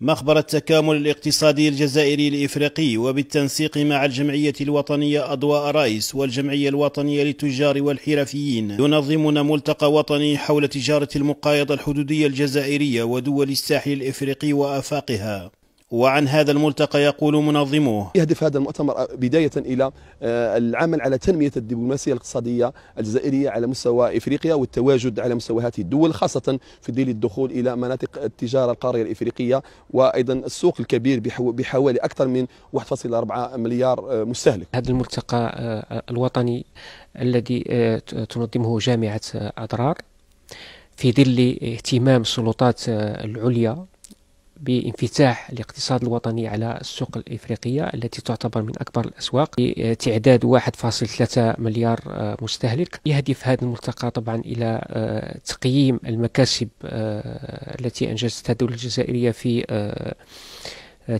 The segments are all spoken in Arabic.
مخبر التكامل الاقتصادي الجزائري الإفريقي وبالتنسيق مع الجمعية الوطنية أضواء رايس والجمعية الوطنية للتجار والحرفيين ينظمون ملتقى وطني حول تجارة المقايضة الحدودية الجزائرية ودول الساحل الإفريقي وآفاقها وعن هذا الملتقى يقول منظموه يهدف هذا المؤتمر بداية إلى آه، العمل على تنمية الدبلوماسية الاقتصادية الجزائرية على مستوى إفريقيا والتواجد على مستوى هذه الدول خاصة في ظل الدخول إلى مناطق التجارة القارية الإفريقية وأيضا السوق الكبير بحوالي أكثر من 1.4 مليار آه، مستهلك هذا الملتقى آه، الوطني الذي تنظمه جامعة أضرار في ظل اهتمام السلطات العليا بانفتاح الاقتصاد الوطني على السوق الافريقيه التي تعتبر من اكبر الاسواق بتعداد 1.3 مليار آه، مستهلك يهدف هذا الملتقى طبعا الى آه، تقييم المكاسب آه، التي انجزتها الدوله الجزائريه في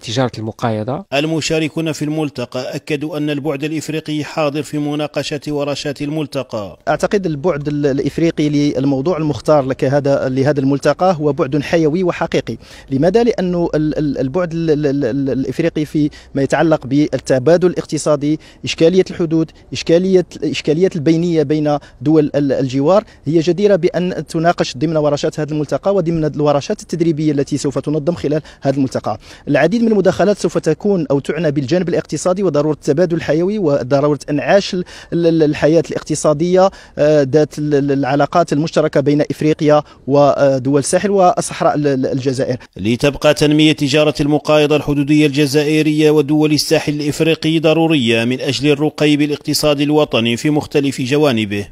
تجارة المقايضة المشاركون في الملتقى أكدوا أن البعد الإفريقي حاضر في مناقشة ورشات الملتقى أعتقد البعد الإفريقي للموضوع المختار لك هذا لهذا الملتقى هو بعد حيوي وحقيقي لماذا؟ لأن البعد الإفريقي في ما يتعلق بالتبادل الاقتصادي إشكالية الحدود إشكالية إشكالية البينية بين دول الجوار هي جديرة بأن تناقش ضمن ورشات هذا الملتقى وضمن الورشات التدريبية التي سوف تنظم خلال هذا الملتقى العديد العديد من المداخلات سوف تكون او تعنى بالجانب الاقتصادي وضروره التبادل الحيوي وضروره انعاش الحياه الاقتصاديه آه، ذات العلاقات المشتركه بين افريقيا ودول الساحل وصحراء الجزائر. لتبقى تنميه تجاره المقايضه الحدوديه الجزائريه ودول الساحل الافريقي ضروريه من اجل الرقي بالاقتصاد الوطني في مختلف جوانبه.